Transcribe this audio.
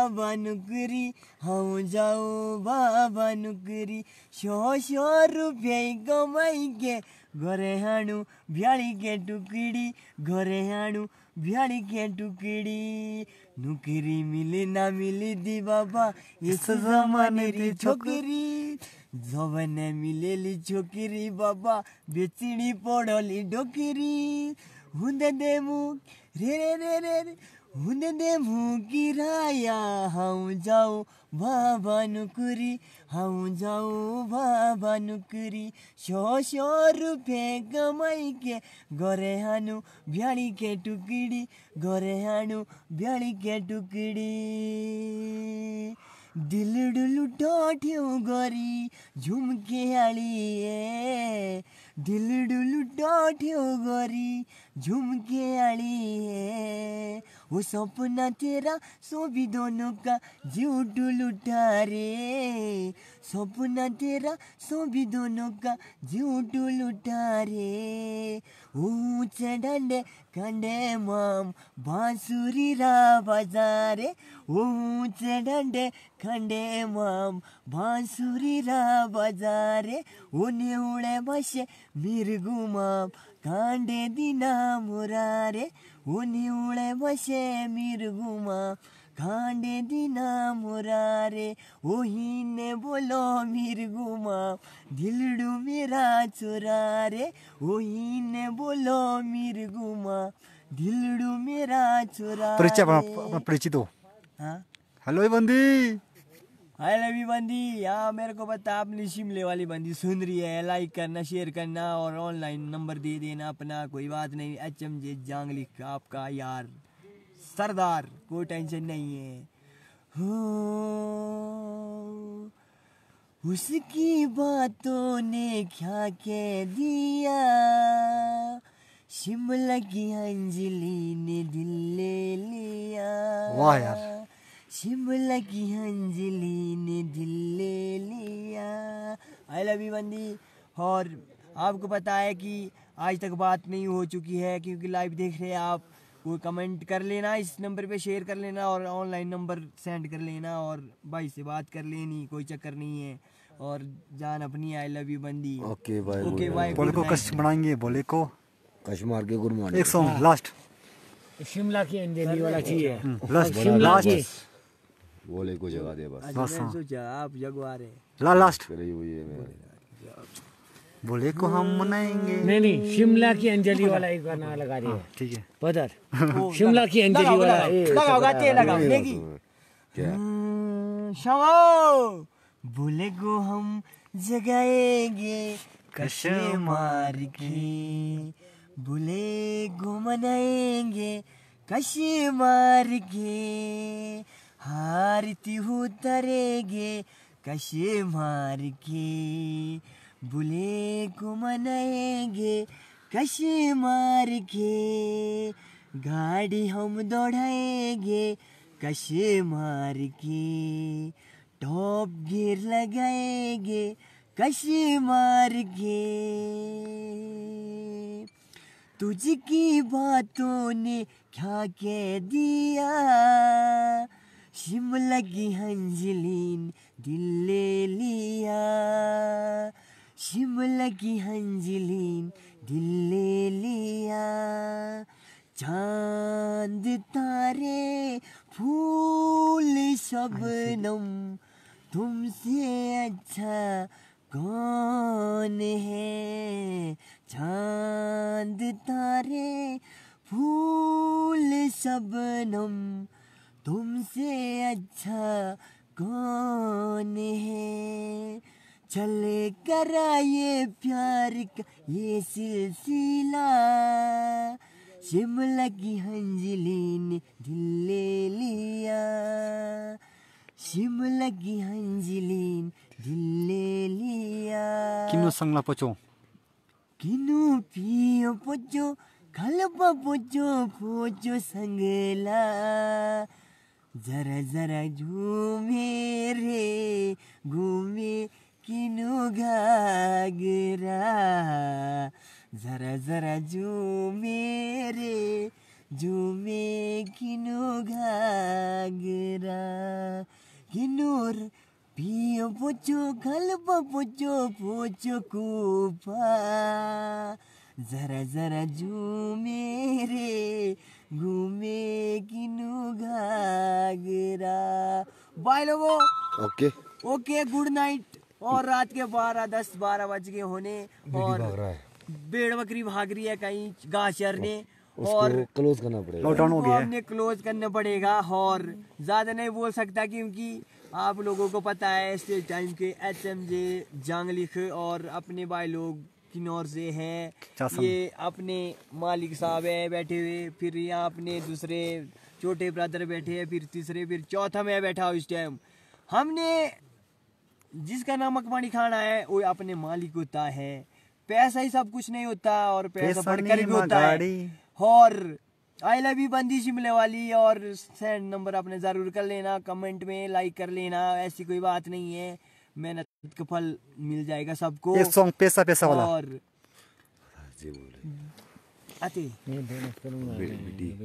बाबा नुकरी हम जाओ बाबा नुकरी show show रुपये कमाई के घरे हाणु भ्याली के टुकड़ी घरे हाणु भ्याली के टुकड़ी नुकरी मिले ना मिली दी बाबा इस जमाने री छोकरी जवने ली छोकरी बाबा बेचनी पड़ोली डोकरी हुंदे देमु रे रे रे रे हुन दे मुगिराया हौ जाऊ बाबा नुकुरी हौ जाऊ बाबा नुकुरी सो सो रुपे कमाइके गरे हानु भ्याडीके टुकडी गरे हानु भ्याडीके टुकडी डुलु टोठ्यौ गरी झुम्के हालिए डुलु टोठ्यौ गरी झुम्के हालिए वो सपना तेरा सोभी दोनों का झूठ लुटा रे सपना तेरा सोभी दोनों का लुटा रे ऊँच डंडे कंडे माम बाँसुरी रा बजा रे ऊँच डंडे माम बाँसुरी र बजारे उडे बसे मिरगुमा काण्डे दिना मुरारे उडे बसे मिरगुमा काण्डे दिना मुरारे ओहिने बोलो मिरगुमा दिलडु मेरा चुरारे ओहिने बोलो मिरगुमा दिलडु मेरा चुरा परिचय परिचित हो हेलो बन्दी हाय लवी बंदी हाँ मेरे को पता आपने शिमले वाली बंदी सुन रही है लाइक करना शेयर करना और ऑनलाइन नंबर दे देना अपना कोई बात नहीं एच एम जे जांगली आपका यार सरदार कोई टेंशन नहीं है हो हाँ, उसकी बातों ने क्या कह दिया शिमला की अंजलि ने दिल ले लिया वाह यार शिमला की अंजलि ने दिल ले लिया आई लव यू बंदी और आपको पता है कि आज तक बात नहीं हो चुकी है क्योंकि लाइव देख रहे हैं आप वो कमेंट कर लेना इस नंबर पे शेयर कर लेना और ऑनलाइन नंबर सेंड कर लेना और भाई से बात कर लेनी कोई चक्कर नहीं है और जान अपनी आई लव यू बंदी ओके भाई ओके भाई बोले को कष्ट बनाएंगे बोले को कष्ट मार के गुड मॉर्निंग एक सॉन्ग लास्ट शिमला की अंजलि वाला चाहिए लास्ट हम्म, शिमला की बोले को जगा दे बस बस हाँ। आप जगवा रहे ला लास्ट करी हुई है मेरे बोले को हम हाँ। मनाएंगे नहीं नहीं शिमला की अंजलि हाँ। वाला एक गाना लगा रही है हाँ, ठीक है बदर शिमला की अंजलि वाला लगाओ गाते लगाओ लेगी क्या हम्म, शवाओ बोले को हम जगाएंगे कश्मीर की बोले को मनाएंगे कश्मीर की हारती तरेगे कशे मार के बुले को मनाएंगे कशे मार के गाड़ी हम दौड़ाएंगे कशे मार के टॉप गिर लगाएंगे कशे मार के तुझकी बातों ने क्या कह दिया शिम लगी हंजलीन दिल ले लिया शिम लगी हंजलीन दिल ले लिया चांद तारे फूल शबनम तुमसे अच्छा कौन है चांद तारे फूल शबनम तुमसे अच्छा कौन है चले कर ये प्यार का ये सिलसिला शिमला की हंजली ने दिल ले लिया शिमला की हंजली ने दिल ले लिया किन्नु संगला पोचो किनो पियो पोचो खलपा पोचो पोचो संगला जरा जरा झूमे रे घूमे किनु घागरा जरा जरा झूमे रे झूमे किनु घागरा किनुर पियो पोचो गल्प पोचो पोचो कुपा जरा जरा झूमे रे घूमे किनु घा बाय लोगो ओके ओके गुड नाइट और रात के बारह दस बारह बज गए होने और भेड़ बकरी भाग रही है कहीं घास चरने और क्लोज करना पड़ेगा हो गया हमने क्लोज करना पड़ेगा और ज्यादा नहीं बोल सकता क्योंकि आप लोगों को पता है इस टाइम के एच एम जे जांगलिख और अपने भाई लोग किन्नौर से है ये अपने मालिक साहब है बैठे हुए फिर यहाँ अपने दूसरे छोटे ब्रदर बैठे हैं फिर तीसरे फिर चौथा मैं बैठा हूँ इस टाइम हमने जिसका नमक पानी खाना है वो अपने मालिक होता है पैसा ही सब कुछ नहीं होता और पैसा बढ़कर भी होता है और आई लव यू बंदी शिमले वाली और सेंड नंबर आपने ज़रूर कर लेना कमेंट में लाइक कर लेना ऐसी कोई बात नहीं है मेहनत का फल मिल जाएगा सबको सॉन्ग पैसा पैसा वाला और आते